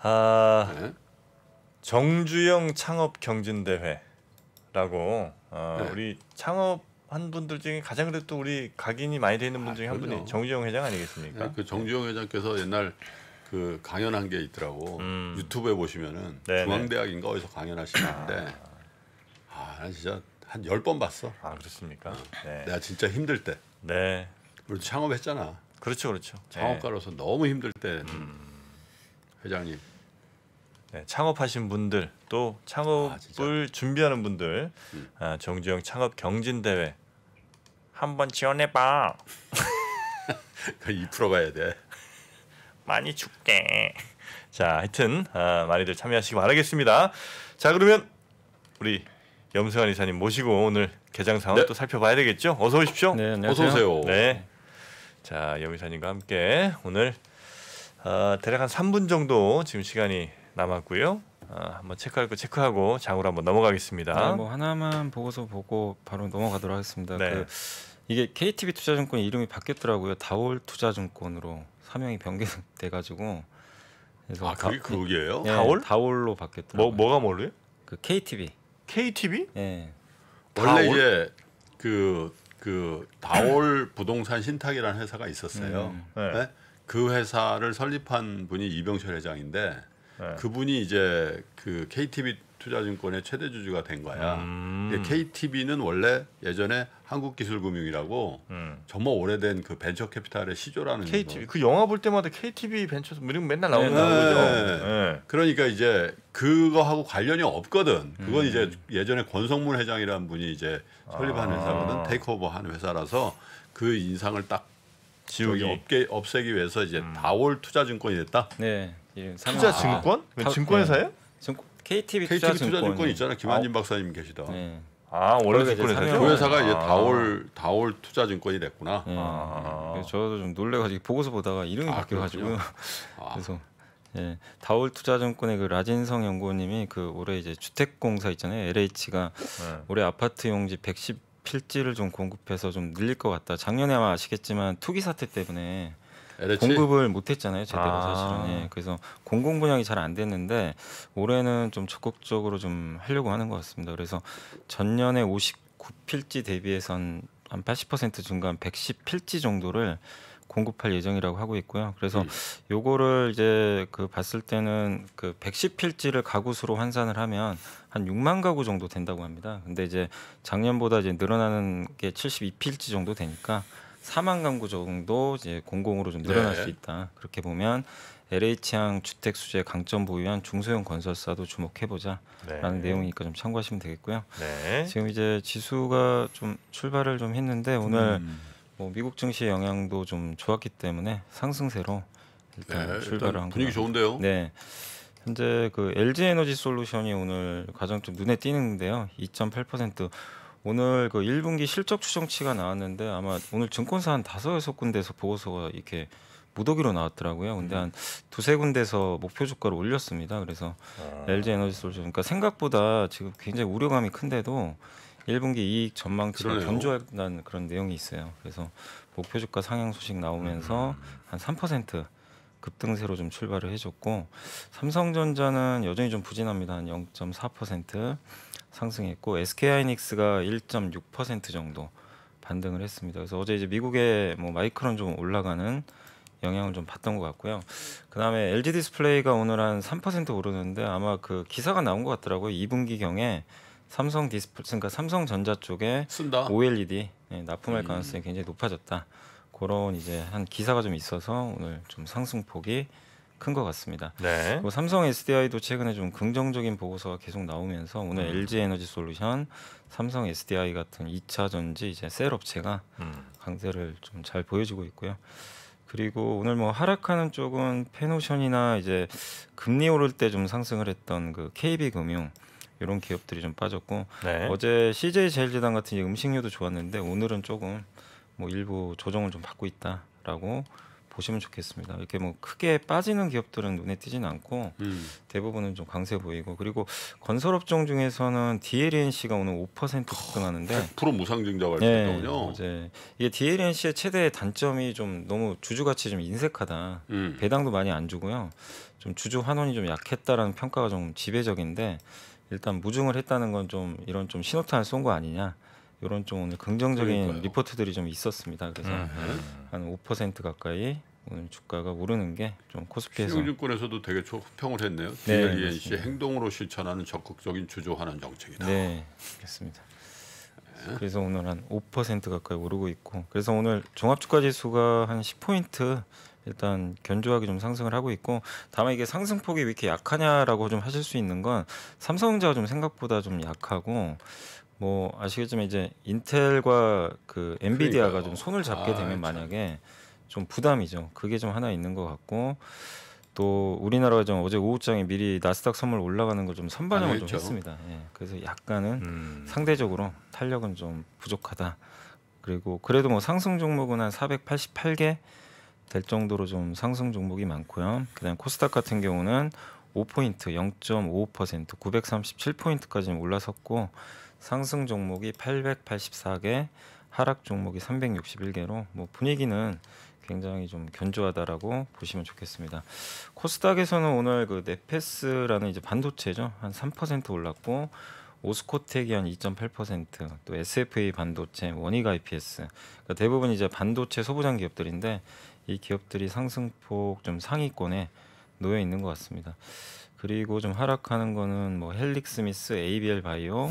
아 네. 정주영 창업 경진대회라고 어, 네. 우리 창업 한 분들 중에 가장 그래도 우리 각인이 많이 되는 분 아, 중에 아, 한 분이 정주영 회장 아니겠습니까? 네, 그 정주영 회장께서 옛날 그 강연한 게 있더라고 음. 유튜브에 보시면은 네네. 네. 중앙대학인가 어디서 강연하시는데 아, 아 난 진짜 한 열 번 봤어. 아 그렇습니까? 어. 네. 내가 진짜 힘들 때. 네. 우리 창업했잖아. 그렇죠, 그렇죠. 네. 창업가로서 네. 너무 힘들 때 음. 회장님 네, 창업하신 분들 또 창업을 아, 준비하는 분들 음. 아, 정주영 창업 경진 대회 한번 지원해봐. 이 풀어봐야 돼. 많이 줄게. 자, 하여튼 아, 많이들 참여하시기 바라겠습니다. 자, 그러면 우리 염승환 이사님 모시고 오늘 개장 상황 네. 또 살펴봐야 되겠죠? 어서 오십시오. 네, 어서 오세요. 네. 자, 염 이사님과 함께 오늘 어, 대략 한 3분 정도 지금 시간이 남았고요. 아, 한번 체크할 거 체크하고 장으로 한번 넘어가겠습니다. 네, 뭐 하나만 보고서 보고 바로 넘어가도록 하겠습니다. 네. 그 이게 KTB 투자증권 이름이 바뀌었더라고요. 다올 투자증권으로 사명이 변경돼 가지고 그래서 아, 그게 그게요 네, 다올? 다올로 바뀌었더라고요. 뭐 뭐가 뭘요그 KTB. KTB? 예. 원래 이제 그그 그, 그 다올 부동산 신탁이라는 회사가 있었어요. 음. 네. 네. 그 회사를 설립한 분이 이병철 회장인데 예. 그분이 이제 그 KTB 투자증권의 최대 주주가 된 거야. 음. KTB는 원래 예전에 한국기술금융이라고 음. 정말 오래된 그 벤처 캐피탈의 시조라는 KTB 거. 그 영화 볼 때마다 KTB 벤처 이런 맨날 나오는 네. 거죠. 네. 예. 그러니까 이제 그거하고 관련이 없거든. 그건 음. 이제 예전에 권성문 회장이라는 분이 이제 설립한 아. 회사거든. 테이크오버한 회사라서 그 인상을 딱 지우기 없게 없애기 위해서 이제 음. 다월 투자증권이 됐다. 네. 예, 투자 증권? 아, 증권회사예요? 네. KTB, k t 투자 증권 있잖아 김한진 아, 박사님 계시다. 네. 아 원래 증권회사죠? 그 회사가 이제 아. 다올 다올 투자증권이 됐구나. 네. 아. 저도 좀 놀래가지고 보고서 보다가 이름이 아, 바뀌어가지고 아. 그래서 예, 다올 투자증권의 그 라진성 연구원님이 그 올해 이제 주택공사 있잖아요 LH가 네. 올해 아파트 용지 110필지를 좀 공급해서 좀 늘릴 것 같다. 작년에 아마 아시겠지만 투기 사태 때문에 LH? 공급을 못했잖아요 제대로 아. 사실은. 예. 그래서 공공 분양이 잘 안 됐는데 올해는 좀 적극적으로 좀 하려고 하는 것 같습니다. 그래서 전년에 59필지 대비해선 한 80% 증가한 110필지 정도를 공급할 예정이라고 하고 있고요. 그래서 음. 요거를 이제 그 봤을 때는 그 110필지를 가구수로 환산을 하면 한 6만 가구 정도 된다고 합니다. 근데 이제 작년보다 이제 늘어나는 게 72필지 정도 되니까 사만 가구 정도 이제 공공으로 좀 네. 늘어날 네. 수 있다. 그렇게 보면 LH향 주택 수재 강점 보유한 중소형 건설사도 주목해보자라는 네. 내용이니까 좀 참고하시면 되겠고요. 네. 지금 이제 지수가 좀 출발을 좀 했는데 오늘 음. 뭐 미국 증시 의 영향도 좀 좋았기 때문에 상승세로 일단 네, 출발을 일단 한 분위기 거라. 좋은데요. 네. 현재 그 LG 에너지 솔루션이 오늘 가장 좀 눈에 띄는데요. 2.8% 오늘 그 1분기 실적 추정치가 나왔는데 아마 오늘 증권사 한 다섯 여섯 군데에서 보고서가 이렇게 무더기로 나왔더라고요. 근데 음. 한 두세 군데서 목표 주가를 올렸습니다. 그래서 아. LG 에너지 솔루션 그러니까 생각보다 지금 굉장히 우려감이 큰데도 1분기 이익 전망치를 견조한다는 그런 내용이 있어요. 그래서 목표 주가 상향 소식 나오면서 음. 한3% 급등세로 좀 출발을 해줬고 삼성전자는 여전히 좀 부진합니다. 한 0.4%. 상승했고 SK 하이닉스가 1.6% 정도 반등을 했습니다. 그래서 어제 이제 미국의 뭐 마이크론 좀 올라가는 영향을 좀 받던 것 같고요. 그다음에 LG 디스플레이가 오늘 한 3% 오르는데 아마 그 기사가 나온 것 같더라고요. 2분기 경에 삼성 디스플 그러니까 삼성전자 쪽에 쓴다. OLED 예, 납품할 음. 가능성이 굉장히 높아졌다. 그런 이제 한 기사가 좀 있어서 오늘 좀 상승폭이 큰것 같습니다. 네. 삼성 SDI도 최근에 좀 긍정적인 보고서가 계속 나오면서 오늘 음. LG 에너지 솔루션, 삼성 SDI 같은 2차 전지 이제 셀 업체가 음. 강세를 좀 잘 보여주고 있고요. 그리고 오늘 뭐 하락하는 쪽은 페노션이나 이제 금리 오를 때 좀 상승을 했던 그 KB 금융 이런 기업들이 좀 빠졌고 네. 어제 CJ 제일제당 같은 음식료도 좋았는데 오늘은 조금 뭐 일부 조정을 좀 받고 있다라고 보시면 좋겠습니다. 이렇게 뭐 크게 빠지는 기업들은 눈에 띄진 않고 음. 대부분은 좀 강세 보이고 그리고 건설업종 중에서는 DLNC가 오늘 5% 급등하는데 프로 무상증자 발표군요. 네, 이제 이게 DLNC의 최대 단점이 좀 너무 주주가치 좀 인색하다. 음. 배당도 많이 안 주고요. 좀 주주 환원이 좀 약했다라는 평가가 좀 지배적인데 일단 무증을 했다는 건 좀 이런 좀 신호탄을 쏜 거 아니냐. 이런 좀 오늘 긍정적인 그러니까요. 리포트들이 좀 있었습니다. 그래서 음. 한5% 가까이 오늘 주가가 오르는 게 좀 코스피에서 신용증권에서도 되게 평을 했네요. 네, DLEN 씨 행동으로 실천하는 적극적인 주조하는 정책이다. 네, 그렇습니다. 네. 그래서 오늘 한 5% 가까이 오르고 있고 그래서 오늘 종합주가지수가 한 10포인트 일단 견조하게 좀 상승을 하고 있고 다만 이게 상승폭이 왜 이렇게 약하냐라고 좀 하실 수 있는 건 삼성자가 전좀 생각보다 좀 약하고 뭐 아시겠지만 이제 인텔과 그 엔비디아가 그러니까요. 좀 손을 잡게 아, 되면 만약에 좀 부담이죠. 그게 좀 하나 있는 것 같고 또 우리나라가 좀 어제 오후장에 미리 나스닥 선물 올라가는 걸 좀 선반영을 아, 좀 했습니다. 예. 그래서 약간은 음. 상대적으로 탄력은 좀 부족하다. 그리고 그래도 뭐 상승 종목은 한 488개 될 정도로 좀 상승 종목이 많고요. 그다음 코스닥 같은 경우는 5포인트 0.55% 937포인트까지 올라섰고 상승 종목이 884개, 하락 종목이 361개로 뭐 분위기는 굉장히 좀 견조하다라고 보시면 좋겠습니다. 코스닥에서는 오늘 그 네페스라는 이제 반도체죠. 한 3% 올랐고 오스코텍이 한 2.8%, 또 SFA 반도체, 원익 IPS. 그러니까 대부분 이제 반도체 소부장 기업들인데 이 기업들이 상승폭 좀 상위권에 놓여 있는 것 같습니다. 그리고 좀 하락하는 거는 뭐 헬릭스미스, ABL 바이오,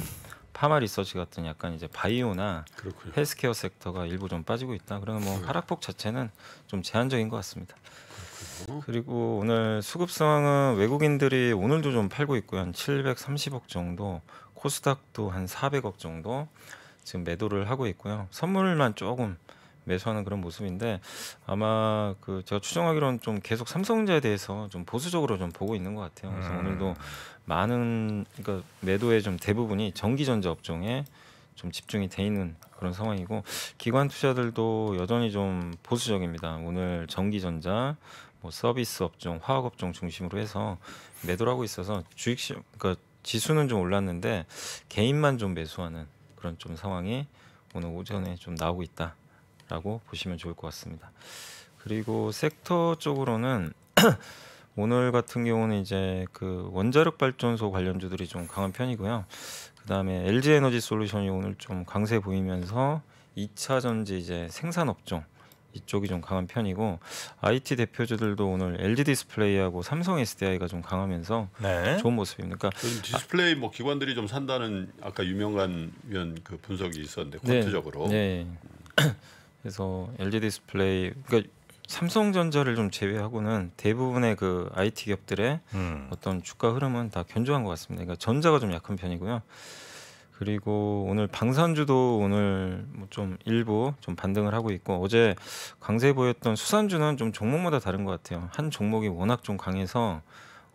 파마 리서치 같은 약간 이제 바이오나 그렇군요. 헬스케어 섹터가 일부 좀 빠지고 있다. 그러면 뭐 음. 하락폭 자체는 좀 제한적인 것 같습니다. 그리고 오늘 수급 상황은 외국인들이 오늘도 좀 팔고 있고요. 한 730억 정도, 코스닥도 한 400억 정도 지금 매도를 하고 있고요. 선물만 조금 매수하는 그런 모습인데 아마 그 제가 추정하기로는 좀 계속 삼성전자에 대해서 좀 보수적으로 좀 보고 있는 것 같아요. 그래서 음. 오늘도 많은 그러니까 매도의 좀 대부분이 전기전자 업종에 좀 집중이 돼 있는 그런 상황이고 기관 투자들도 여전히 좀 보수적입니다. 오늘 전기전자 뭐 서비스 업종, 화학 업종 중심으로 해서 매도를 하고 있어서 주식 시, 그러니까 지수는 좀 올랐는데 개인만 좀 매수하는 그런 좀 상황이 오늘 오전에 좀 나오고 있다. 라고 보시면 좋을 것 같습니다. 그리고 섹터 쪽으로는 오늘 같은 경우는 이제 그 원자력 발전소 관련주들이 좀 강한 편이고요. 그다음에 LG 에너지 솔루션이 오늘 좀 강세 보이면서 2차 전지 이제 생산 업종 이쪽이 좀 강한 편이고 IT 대표주들도 오늘 LG 디스플레이하고 삼성 SDI가 좀 강하면서 네. 좋은 모습입니다. 그러니까 디스플레이 뭐 기관들이 좀 산다는 아까 유명한 면그 분석이 있었는데 구체적으로 네. 그래서 LG 디스플레이 그러니까 삼성전자를 좀 제외하고는 대부분의 그 IT 기업들의 음. 어떤 주가 흐름은 다 견조한 것 같습니다. 그러니까 전자가 좀 약한 편이고요. 그리고 오늘 방산주도 오늘 뭐좀 일부 좀 반등을 하고 있고 어제 강세 보였던 수산주는 좀 종목마다 다른 것 같아요. 한 종목이 워낙 좀 강해서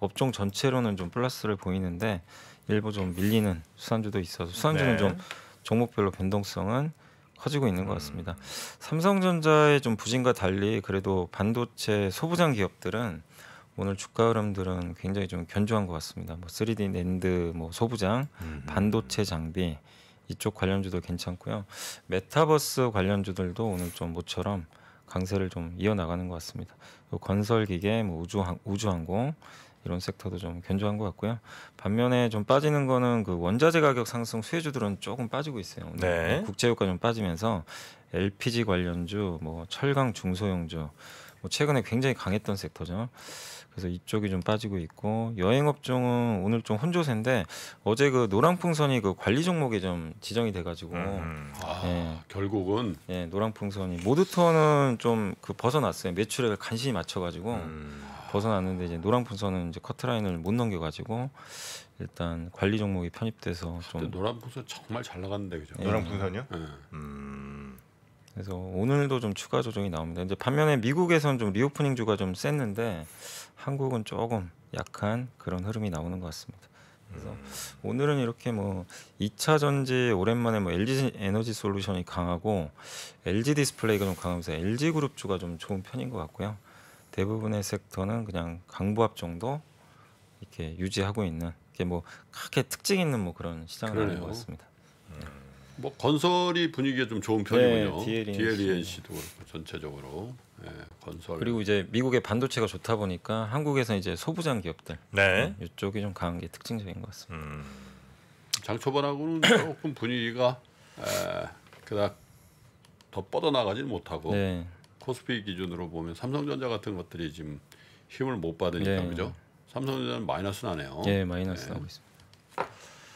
업종 전체로는 좀 플러스를 보이는데 일부 좀 밀리는 수산주도 있어서 수산주는 네. 좀 종목별로 변동성은 커지고 있는 것 음. 같습니다. 삼성전자의 좀 부진과 달리 그래도 반도체 소부장 기업들은 오늘 주가 흐름들은 굉장히 좀 견조한 것 같습니다. 뭐 3D 낸드, 뭐 소부장, 음. 반도체 장비 이쪽 관련주도 괜찮고요. 메타버스 관련주들도 오늘 좀 모처럼 강세를 좀 이어나가는 것 같습니다. 건설기계, 뭐우주 우주항공 이런 섹터도 좀 견조한 것 같고요. 반면에 좀 빠지는 거는 그 원자재 가격 상승 수혜주들은 조금 빠지고 있어요. 네. 뭐 국제유가 좀 빠지면서 LPG 관련주, 뭐 철강 중소형주, 뭐 최근에 굉장히 강했던 섹터죠. 그래서 이쪽이 좀 빠지고 있고 여행 업종은 오늘 좀 혼조세인데 어제 그 노랑풍선이 그 관리 종목에 좀 지정이 돼가지고 음. 아, 예. 결국은 예 노랑풍선이 모드턴은 좀 그 벗어났어요 매출액을 간신히 맞춰가지고 음. 벗어났는데 이제 노랑 풍선은 이제 커트라인을 못 넘겨가지고 일단 관리 종목이 편입돼서 좀 노란 풍선 정말 잘 나갔는데 그죠? 예. 노란 풍선이요? 예. 음. 그래서 오늘도 좀 추가 조정이 나옵니다. 이제 반면에 미국에선 좀 리오프닝 주가 좀 셌는데 한국은 조금 약한 그런 흐름이 나오는 것 같습니다. 그래서 음. 오늘은 이렇게 뭐 2차 전지 오랜만에 뭐 LG 에너지 솔루션이 강하고 LG 디스플레이가 좀 강하면서 LG 그룹 주가 좀 좋은 편인 것 같고요. 대부분의 섹터는 그냥 강부합 정도 이렇게 유지하고 있는 이게 뭐 크게 특징 있는 뭐 그런 시장을 하는 것 같습니다. 음. 뭐 건설이 분위기가 좀 좋은 편이군요. 네, DLNC. 도 그렇고 전체적으로 네, 건설 그리고 이제 미국의 반도체가 좋다 보니까 한국에서 이제 소부장 기업들 네. 네 이쪽이 좀 강한 게 특징적인 것 같습니다. 음. 장 초반하고는 조금 분위기가 에, 그닥 더 뻗어나가지는 못하고 네. 코스피 기준으로 보면 삼성전자 같은 것들이 지금 힘을 못 받으니까 네. 그죠? 삼성전자는 마이너스 나네요. 예, 마이너스 네. 나고 있습니다.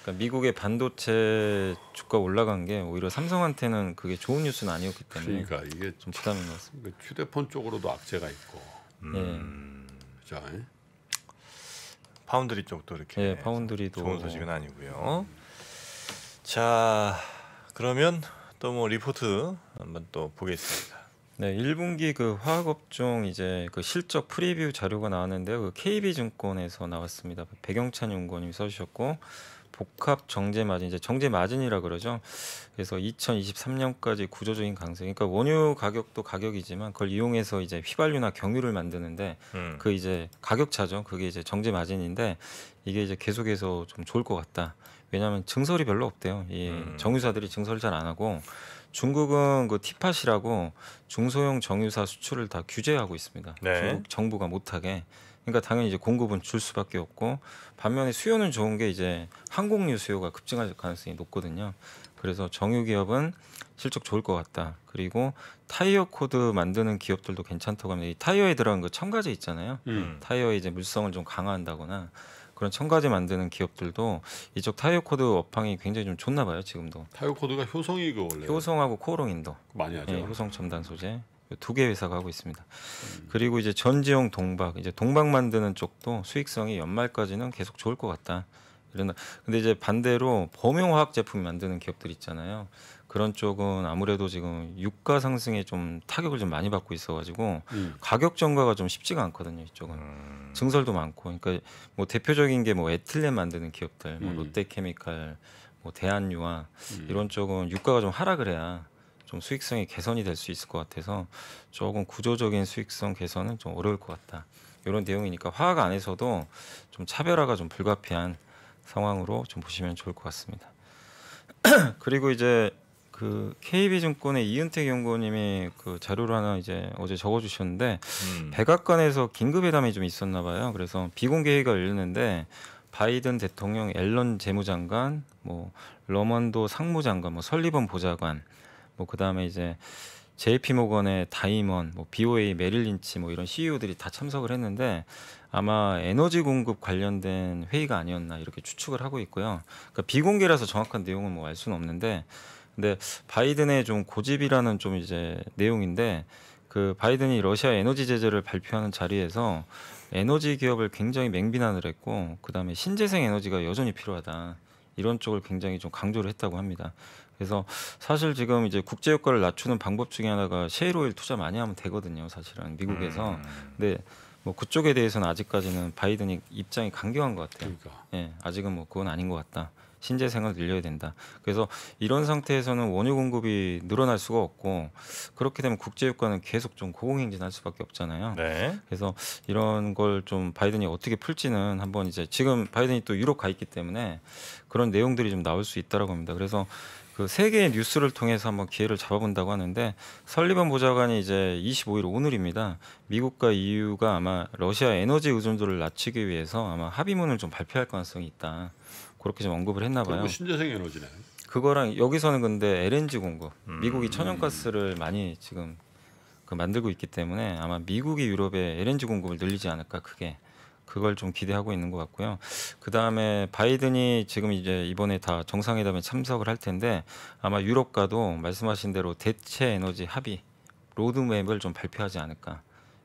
그러니까 미국의 반도체 주가 올라간 게 오히려 삼성한테는 그게 좋은 뉴스는 아니었기 때문에 그러니까 이게 좀 부담인 것 같습니다. 그 휴대폰 쪽으로도 악재가 있고. 예. 음. 자, 예. 파운드리 쪽도 이렇게 예, 파운드리도 좋은 소식은 아니고요. 음. 자, 그러면 또 뭐 리포트 한번 또 보겠습니다. 네, 1분기 그 화학업종 이제 그 실적 프리뷰 자료가 나왔는데요. 그 KB증권에서 나왔습니다. 배경찬 연구원님이 써주셨고 복합 정제 마진 이제 정제 마진이라 그러죠. 그래서 2023년까지 구조적인 강세. 그러니까 원유 가격도 가격이지만 그걸 이용해서 이제 휘발유나 경유를 만드는데 음. 그 이제 가격 차죠. 그게 이제 정제 마진인데 이게 이제 계속해서 좀 좋을 것 같다. 왜냐하면 증설이 별로 없대요. 이 음. 정유사들이 증설을 잘 안 하고 중국은 그 티팟이라고 중소형 정유사 수출을 다 규제하고 있습니다. 네. 중국 정부가 못하게. 그러니까 당연히 이제 공급은 줄 수밖에 없고 반면에 수요는 좋은 게 이제 항공유 수요가 급증할 가능성이 높거든요. 그래서 정유 기업은 실적 좋을 것 같다. 그리고 타이어 코드 만드는 기업들도 괜찮다고 합니다. 이 타이어에 들어간 그 첨가제 있잖아요. 음. 타이어에 이제 물성을 좀 강화한다거나 그런 첨가제 만드는 기업들도 이쪽 타이어 코드 업황이 굉장히 좀 좋나 봐요 지금도. 타이어 코드가 효성이 그 원래. 효성하고 코오롱인도 많이 하죠. 예, 효성 첨단 소재. 두 개 회사가 하고 있습니다. 음. 그리고 이제 전지용 동박, 이제 동박 만드는 쪽도 수익성이 연말까지는 계속 좋을 것 같다. 이런. 근데 이제 반대로 범용 화학 제품 만드는 기업들 있잖아요. 그런 쪽은 아무래도 지금 유가 상승에 좀 타격을 좀 많이 받고 있어가지고 음. 가격 전가가 좀 쉽지가 않거든요. 이쪽은 음. 증설도 많고, 그러니까 뭐 대표적인 게 뭐 에틸렌 만드는 기업들, 뭐 음. 롯데케미칼, 뭐 대한유화 음. 이런 쪽은 유가가 좀 하락을 해야 좀 수익성이 개선이 될 수 있을 것 같아서 조금 구조적인 수익성 개선은 좀 어려울 것 같다. 이런 내용이니까 화학 안에서도 좀 차별화가 좀 불가피한 상황으로 좀 보시면 좋을 것 같습니다. 그리고 이제 그 KB증권의 이은택 연구원님이 그 자료를 하나 이제 어제 적어주셨는데 음. 백악관에서 긴급회담이 좀 있었나 봐요. 그래서 비공개 회의가 열렸는데 바이든 대통령, 앨런 재무장관, 뭐 러먼도 상무장관, 뭐 설리번 보좌관, 뭐 그다음에 이제 JP 모건의 다이먼, 뭐 BOA 메릴린치 뭐 이런 CEO들이 다 참석을 했는데 아마 에너지 공급 관련된 회의가 아니었나 이렇게 추측을 하고 있고요. 그러니까 비공개라서 정확한 내용은 뭐알 수는 없는데 근데 바이든의 좀 고집이라는 좀 이제 내용인데 그 바이든이 러시아 에너지 제재를 발표하는 자리에서 에너지 기업을 굉장히 맹비난을 했고 그다음에 신재생 에너지가 여전히 필요하다. 이런 쪽을 굉장히 좀 강조를 했다고 합니다. 그래서 사실 지금 이제 국제 효과를 낮추는 방법 중에 하나가 셰일오일 투자 많이 하면 되거든요. 사실은 미국에서. 음. 근데 뭐 그쪽에 대해서는 아직까지는 바이든이 입장이 강경한 것 같아요. 그러니까. 예, 아직은 뭐 그건 아닌 것 같다. 신재생을 늘려야 된다. 그래서 이런 상태에서는 원유 공급이 늘어날 수가 없고 그렇게 되면 국제 유가는 계속 좀 고공행진할 수밖에 없잖아요. 네. 그래서 이런 걸 좀 바이든이 어떻게 풀지는 한번 이제 지금 바이든이 또 유럽 가 있기 때문에 그런 내용들이 좀 나올 수 있다라고 합니다. 그래서 그 세계의 뉴스를 통해서 한번 기회를 잡아본다고 하는데 설리번 보좌관이 이제 25일 오늘입니다. 미국과 EU가 아마 러시아 에너지 의존도를 낮추기 위해서 아마 합의문을 좀 발표할 가능성이 있다. 그렇게 좀 언급을 했나 뭐 봐요. 신재생 에너지네. 그거랑 여기서는 근데 LNG 공급, 음. 미국이 천연가스를 많이 지금 그 만들고 있기 때문에 아마 미국이 유럽에 LNG 공급을 늘리지 않을까 크게 그걸 좀 기대하고 있는 것 같고요. 그 다음에 바이든이 지금 이제 이번에 다 정상회담에 참석을 할 텐데 아마 유럽과도 말씀하신 대로 대체 에너지 합의 로드맵을 좀 발표하지 않을까.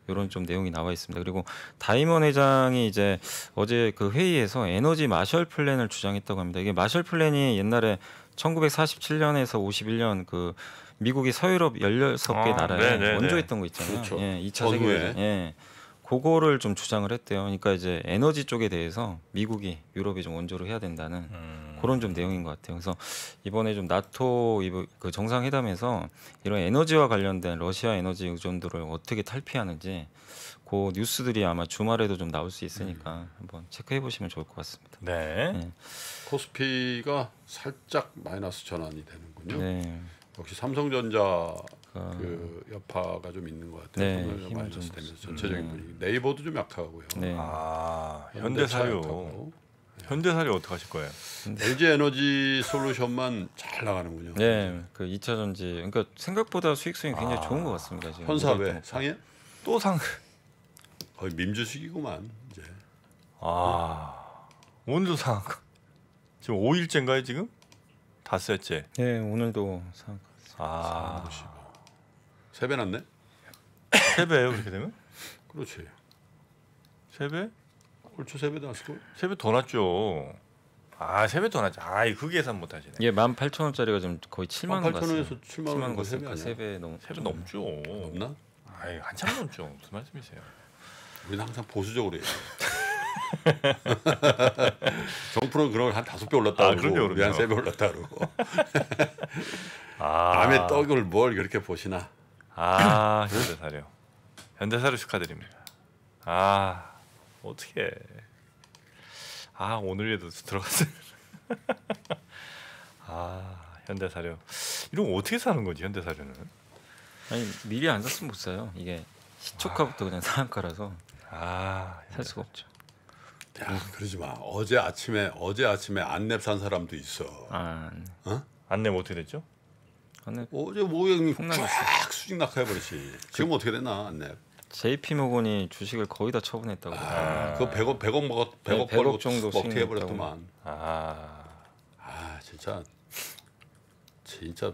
이런 좀 내용이 나와 있습니다. 그리고 다이먼 회장이 이제 어제 그 회의에서 에너지 마셜 플랜을 주장했다고 합니다. 이게 마셜 플랜이 옛날에 1947년에서 51년 그 미국이 서유럽 16개 아, 나라에 네네 네, 네. 원조했던 거 있잖아요. 그렇죠. 예, 2차 세계 대전. 예. 그거를 좀 주장을 했대요. 그러니까 이제 에너지 쪽에 대해서 미국이 유럽이 좀 원조를 해야 된다는 음. 그런 좀 내용인 것 같아요. 그래서 이번에 좀 나토 그 정상회담에서 이런 에너지와 관련된 러시아 에너지 의존도를 어떻게 탈피하는지 그 뉴스들이 아마 주말에도 좀 나올 수 있으니까 음. 한번 체크해 보시면 좋을 것 같습니다. 네. 네. 코스피가 살짝 마이너스 전환이 되는군요. 네. 역시 삼성전자 그, 그 여파가 좀 있는 것 같아요. 네, 마이너스 되면서 전체적인 음. 분위기. 네이버도 좀 약하고요. 네. 아 현대사유. 현대살이 어떻게 하실 거예요? LG 에너지 솔루션만 잘 나가는군요. 네, 그 2차 전지. 그러니까 생각보다 수익성이 굉장히 아, 좋은 것 같습니다. 지금 현사 왜 상해? 또 상. 거의 민주식이구만 이제. 아, 네. 오늘도 상. 지금 5일째인가요 지금? 다섯째. 네, 오늘도 상. 아, 3배 났네. 세배예요 그렇게 되면? 그렇지. 세배? 그렇죠. 세배도 안 쓰고. 세배 더 났죠. 아 세배 더 났죠. 아그 계산 못 하시네. 예, 18,000원짜리가 지금 거의 7만 원 갔어요. 18,000원에서 7만 원 갔으니까 세배 넘. 세배 넘죠. 넘나? 아이 한참 넘죠. 무슨 말씀이세요? 우리는 항상 보수적으로 해요. 정프로 그런 한 다섯 배 올랐다 아, 그러고 우리 한세배 올랐다 그러고 아. 남의 떡을 뭘 그렇게 보시나 아 현대사료 현대사료 축하드립니다 아 어떻게? 아 오늘에도 들어갔어요. 아 현대 사료 이런 거 어떻게 사는 거지 현대 사료는? 아니 미리 안 샀으면 못 사요. 이게 시초가부터 아. 그냥 사람가라서 아, 살 수가 없죠. 야 그러지 마. 어제 아침에 어제 아침에 안랩 산 사람도 있어. 아, 어? 안랩 어떻게 됐죠? 안랩 어제 모형이 뭐 쫙 수직 낙하해버리지. 지금 그, 어떻게 되나 안랩? JP 모건이 주식을 거의 다 처분했다고. 아, 그거 100억 100억 먹 100억, 네, 100억 정도 먹튀해 버렸더만. 아. 아, 진짜 진짜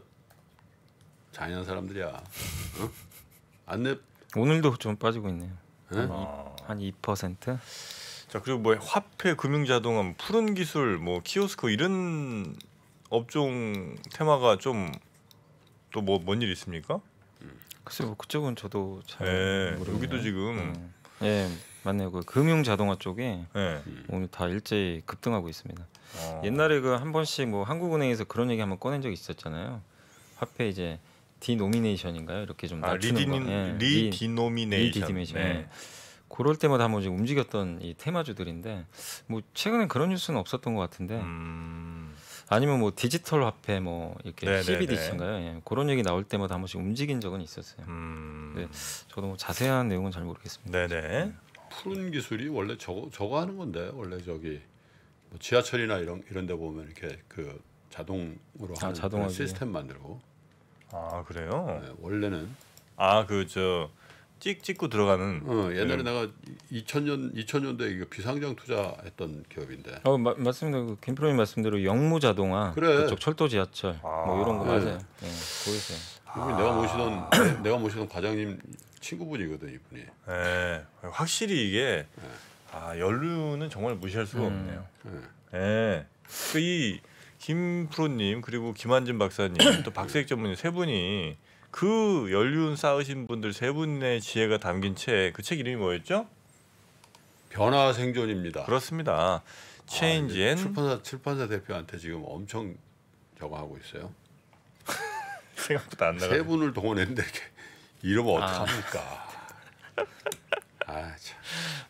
잔인한 사람들이야. 응? 안내 오늘도 좀 빠지고 있네요. 응? 한 2%? 자, 그리고 뭐 화폐 금융 자동화 푸른 기술 뭐 키오스크 이런 업종 테마가 좀 또 뭐 뭔 일 있습니까? 글쎄요, 뭐 그쪽은 저도 잘 네, 모르겠네요. 여기도 지금 네. 예, 네, 맞네요. 그 금융 자동화 쪽에 네. 오늘 다 일제히 급등하고 있습니다. 어. 옛날에 그 한 번씩 뭐 한국은행에서 그런 얘기 한번 꺼낸 적이 있었잖아요. 화폐 이제 디노미네이션인가요? 이렇게 좀 아, 낮추는 아, 거. 예, 리디노미네이션. 리이션 네. 예. 그럴 때마다 한번 움직였던 이 테마주들인데 뭐 최근에 그런 뉴스는 없었던 것 같은데 음... 아니면 뭐 디지털 화폐 뭐 이렇게 네네네. CBDC인가요? 네, 네. 예. 그런 얘기 나올 때마다 한 번씩 움직인 적은 있었어요. 음. 네. 저도 뭐 자세한 내용은 잘 모르겠습니다. 네네. 네. 푸른 기술이 원래 저거 저거 하는 건데 원래 저기 뭐 지하철이나 이런 이런 데 보면 이렇게 그 자동으로 아, 하는 자동화 시스템 만들고. 아 그래요? 네, 원래는 아그저 찍 찍고 들어가는. 어, 옛날에 음. 내가 2000년 2000년대 이거 비상장 투자했던 기업인데. 어 마, 맞습니다. 그 김 프로님 말씀대로 영무 자동화, 그래. 그쪽 철도 지하철 뭐 아, 뭐 이런 거 네. 맞아요. 네, 보이세요. 이분 아. 내가 모시던 아. 내가 모시던 과장님 친구분이거든 이분이. 네, 확실히 이게 네. 아 연륜은 정말 무시할 수가 음. 없네요. 네. 네. 그이 김프로님 그리고 김한진 박사님 또 박세익 전문님 세 분이 그 연륜 쌓으신 분들 세 분의 지혜가 담긴 그 책, 그 책 이름이 뭐였죠? 변화 생존입니다. 그렇습니다. 체인지 아, 출판사 출판사 대표한테 지금 엄청 저거 하고 있어요. 생각보다 안 나가. 세 분을 동원했는데 이러면 아. 어떡합니까? 아. 아 참.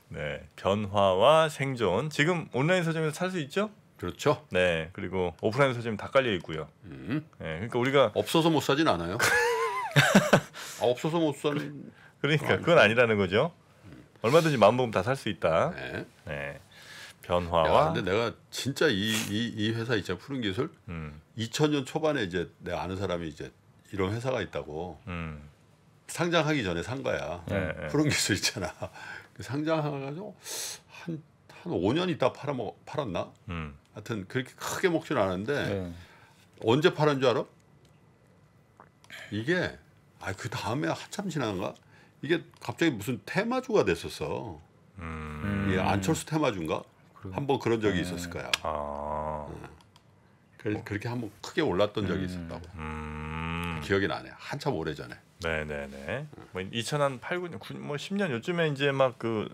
네, 변화와 생존 지금 온라인 서점에서 살 수 있죠? 그렇죠. 네, 그리고 오프라인 서점 다 깔려 있고요. 음. 네, 그러니까 우리가 없어서 못 사진 않아요. 아, 없어서 못 사는. 그러니까 그건 아니라는 거죠. 얼마든지 마음 먹으면 다 살 수 있다. 네. 네. 변화와. 야, 근데 내가 진짜 이 이 이 회사 있잖아 푸른 기술. 음. 2000년 초반에 이제 내가 아는 사람이 이제 이런 회사가 있다고 음. 상장하기 전에 산 거야. 네, 푸른 기술 있잖아. 그 상장하가지고 한 한 5년 있다 팔아먹 팔았나? 음. 하여튼 그렇게 크게 먹지는 않았는데 네. 언제 팔은 줄 알아? 이게 아 그 다음에 한참 지난가 이게 갑자기 무슨 테마주가 됐었어. 음. 이게 안철수 테마주인가? 그래. 한번 그런 적이 네. 있었을 거야. 아. 음. 그, 그렇게 한번 크게 올랐던 적이 음. 있었다고. 음. 기억이 나네. 한참 오래 전에. 네네네. 뭐 2008, 0한 9년, 뭐 10년 요즘에 이제 막 그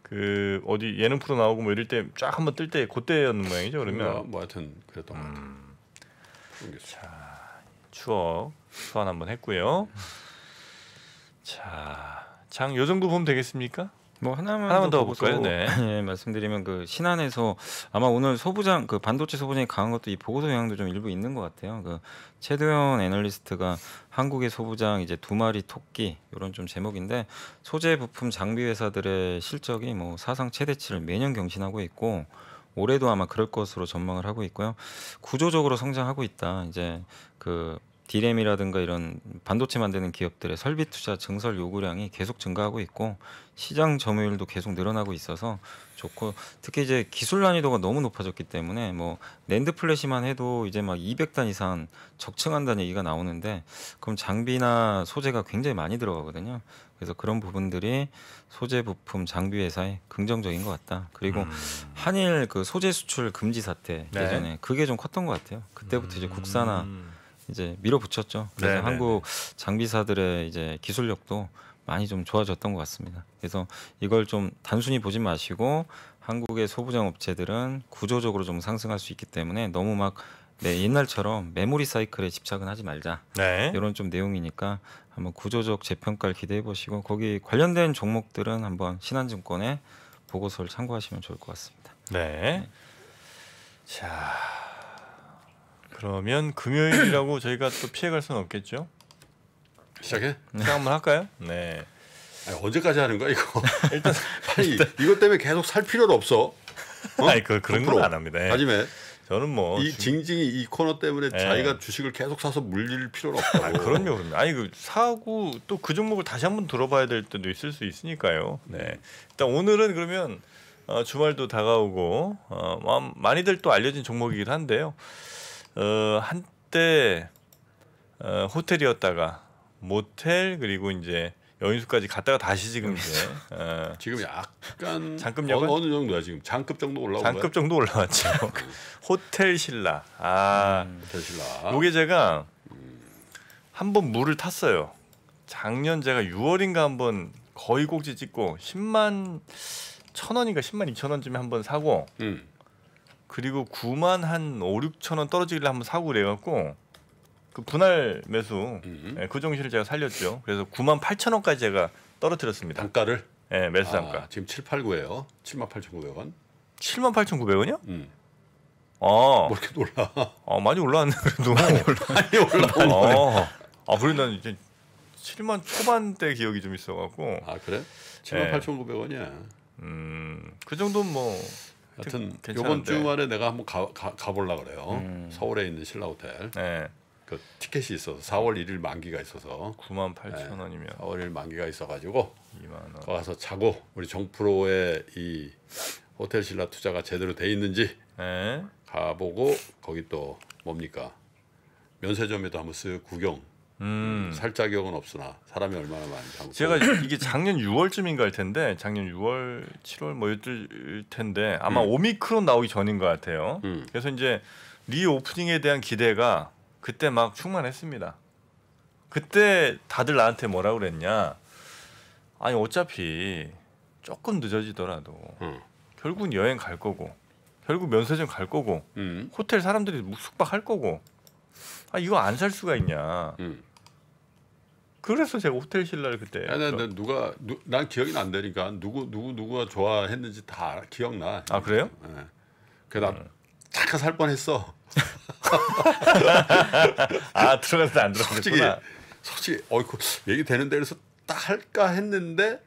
그 어디 예능 프로 나오고 뭐 이럴 때 쫙 한번 뜰 때 그때였는 모양이죠 그러면 뭐, 하여튼 그랬던 것 같아요 음. 자 추억 소환 한번 했고요. 자, 장 요 정도 보면 되겠습니까? 뭐 하나만, 하나만 더, 더 볼까요? 네. 예, 말씀드리면 그 신안에서 아마 오늘 소부장 그 반도체 소부장이 강한 것도 이 보고서 영향도 좀 일부 있는 것 같아요. 그 최도현 애널리스트가 한국의 소부장 이제 두 마리 토끼 이런 좀 제목인데 소재 부품 장비 회사들의 실적이 뭐 사상 최대치를 매년 경신하고 있고 올해도 아마 그럴 것으로 전망을 하고 있고요. 구조적으로 성장하고 있다. 이제 그 디램이라든가 이런 반도체 만드는 기업들의 설비 투자 증설 요구량이 계속 증가하고 있고 시장 점유율도 계속 늘어나고 있어서 좋고 특히 이제 기술 난이도가 너무 높아졌기 때문에 뭐 랜드 플래시만 해도 이제 막 200단 이상 적층한다는 얘기가 나오는데 그럼 장비나 소재가 굉장히 많이 들어가거든요. 그래서 그런 부분들이 소재 부품 장비 회사에 긍정적인 것 같다. 그리고 음. 한일 그 소재 수출 금지 사태 네. 예전에 네. 그게 좀 컸던 것 같아요. 그때부터 음. 이제 국산화 음. 이제 밀어붙였죠. 그래서 네네. 네, 한국 네. 장비사들의 이제 기술력도 많이 좀 좋아졌던 것 같습니다. 그래서 이걸 좀 단순히 보지 마시고 한국의 소부장 업체들은 구조적으로 좀 상승할 수 있기 때문에 너무 막 네, 옛날처럼 메모리 사이클에 집착은 하지 말자. 네. 이런 좀 내용이니까 한번 구조적 재평가를 기대해 보시고 거기 관련된 종목들은 한번 신한증권의 보고서를 참고하시면 좋을 것 같습니다. 네. 네. 자. 그러면 금요일이라고 저희가 또 피해갈 수는 없겠죠? 시작해? 시작 한번 할까요? 네. 아니, 언제까지 하는 거야 이거? 일단 아니 일단... 이것 때문에 계속 살필요는 없어. 어? 아니 그 그런 건 안 합니다. 예. 하지만 저는 뭐 이 징징이 이 코너 때문에 예. 자기가 주식을 계속 사서 물릴 필요는 없다고. 아, 니 그럼요, 그럼요. 아니 그 사고 또 그 종목을 다시 한번 들어봐야 될 때도 있을 수 있으니까요. 네. 일단 오늘은 그러면 어, 주말도 다가오고 어, 많이들 또 알려진 종목이긴 한데요. 어, 한때 어, 호텔이었다가 모텔 그리고 이제 여인수까지 갔다가 다시 지금 이제 어, 지금 약간 장급 약 어, 어느 정도야 지금 장급 정도 올라온 장급 정도 올라왔죠. 음. 호텔 신라. 아, 음, 호텔 신라. 요게 제가 음. 한번 물을 탔어요. 작년 제가 6월인가 한 번 거의 꼭지 찍고 10만 1천 원인가 10만 2천 원쯤에 한 번 사고 음. 그리고 9만 한 5, 6천 원 떨어지길래 한번 사고 그래갖고 그 분할 매수 음. 예, 그 정신을 제가 살렸죠. 그래서 9만 8천 원까지 제가 떨어뜨렸습니다. 단가를? 예, 매수 아, 단가. 아, 지금 7, 8, 9예요. 7만 8천 9백 원. 7만 8천 9백 원이요? 음. 아, 뭐 이렇게 놀라? 아 많이 올라왔네 그래도. 많이 어, 올라. 왔네올 아, 아 그래 그러니까 난 이제 7만 초반때 기억이 좀 있어갖고. 아 그래? 7만 예. 8천 9백 원이야. 음, 그 정도는 뭐 하여튼 요번 주말에 내가 한번 가, 가, 가볼라 그래요. 음. 서울에 있는 신라 호텔. 네. 그 티켓이 있어서 4월 1일 만기가 있어서 9만 8천 원이면 4월 1일 만기가 있어가지고 2만 원. 가서 자고 우리 정프로의 이 호텔 신라 투자가 제대로 돼 있는지 네. 가보고 거기 또 뭡니까 면세점에도 한번 쓱 구경 음. 살 자격은 없으나 사람이 얼마나 많은지 제가 이게 작년 6월쯤인가 할 텐데 작년 6월 7월 뭐 이럴 텐데 아마 음. 오미크론 나오기 전인 것 같아요. 음. 그래서 이제 리오프닝에 대한 기대가 그때 막 충만했습니다. 그때 다들 나한테 뭐라 그랬냐? 아니 어차피 조금 늦어지더라도 음. 결국은 여행 갈 거고 결국 면세점 갈 거고 음. 호텔 사람들이 숙박할 거고 아 이거 안 살 수가 있냐? 음. 그래서 제가 호텔 신라를 그때. 아니, 아니, 난 누가 누, 난 기억이 안 되니까 누구 누구 누가 구 좋아했는지 다 기억나. 아 그래요? 예. 그다 음. 잠깐 살 뻔했어. 아 들어가서 안 들어갔구나. 솔직히 어이구 그 얘기 되는 데에서 딱 할까 했는데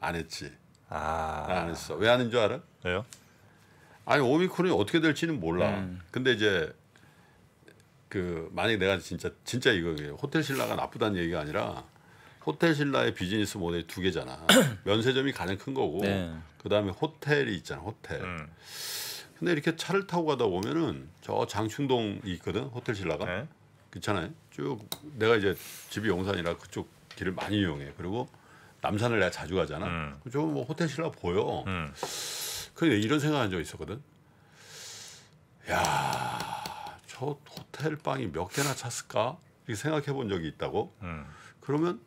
안 했지. 아안 했어. 왜하는줄 알아? 왜요? 아니 오미크론이 어떻게 될지는 몰라. 음. 근데 이제 그 만약에 내가 진짜 진짜 이거 예요 호텔 신라가 나쁘다는 얘기가 아니라 호텔 신라의 비즈니스 모델이 두 개잖아. 면세점이 가장 큰 거고 네. 그다음에 호텔이 있잖아. 호텔. 음. 근데 이렇게 차를 타고 가다 보면은 저 장충동 이 있거든. 호텔 신라가. 네. 그렇잖아요. 쭉 내가 이제 집이 용산이라 그쪽 길을 많이 이용해. 그리고 남산을 내가 자주 가잖아. 음. 좀뭐 호텔 신라 보여. 음. 근데 이런 생각한 적 있었거든. 야. 저 호텔 방이 몇 개나 찼을까 이렇게 생각해 본 적이 있다고. 음. 그러면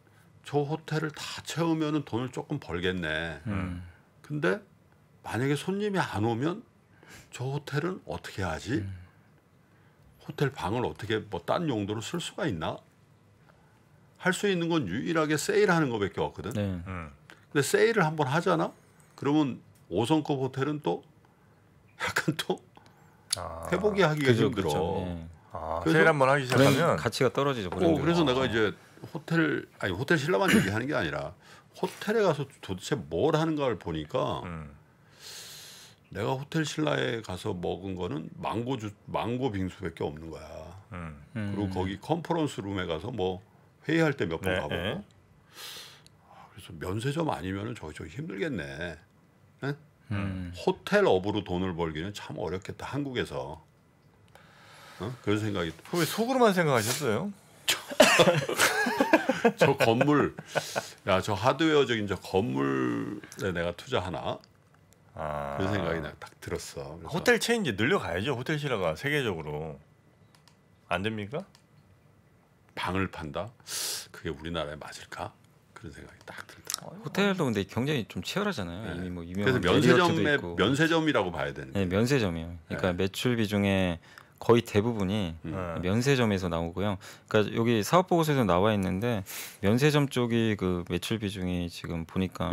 저 호텔을 다채우면 돈을 조금 벌겠네. 음. 근데 만약에 손님이 안 오면 저 호텔은 어떻게 하지? 음. 호텔 방을 어떻게 뭐딴 용도로 쓸 수가 있나? 할 수 있는 건 유일하게 세일하는 것밖에 없거든. 네. 음. 근데 세일을 한번 하잖아. 그러면 5성급 호텔은 또 약간 또 아, 회복이 하기가 그죠, 힘들어. 그렇죠. 예. 아, 그래서- 세일 한번 하기 시작하면 가치가 떨어지죠. 어, 그래서 내가 이제 호텔 아니 호텔 신라만 얘기하는 게 아니라 호텔에 가서 도대체 뭘 하는가를 보니까 음. 내가 호텔 신라에 가서 먹은 거는 망고 주 망고 빙수밖에 없는 거야. 음. 그리고 음. 거기 컨퍼런스 룸에 가서 뭐 회의할 때 몇번 네, 가보고 네. 아, 그래서 면세점 아니면은 저기 저기 힘들겠네. 예? 음. 호텔 업으로 돈을 벌기는 참 어렵겠다 한국에서 어? 그런 생각이 왜 속으로만 생각하셨어요? 저 건물 야 저 하드웨어적인 저 건물에 내가 투자하나 아. 그런 생각이 딱 들었어 그래서. 호텔 체인 이제 늘려가야죠 호텔 실화가 세계적으로 안 됩니까? 방을 판다 그게 우리나라에 맞을까 그런 생각이 딱 들어. 호텔도 근데 경쟁이 좀 치열하잖아요. 이미 뭐 유명한 면세점의 면세점이라고 봐야 되는. 네, 면세점이요. 그러니까 네. 매출 비중에 거의 대부분이 음. 네. 면세점에서 나오고요. 그러니까 여기 사업 보고서에서 나와 있는데 면세점 쪽이 그 매출 비중이 지금 보니까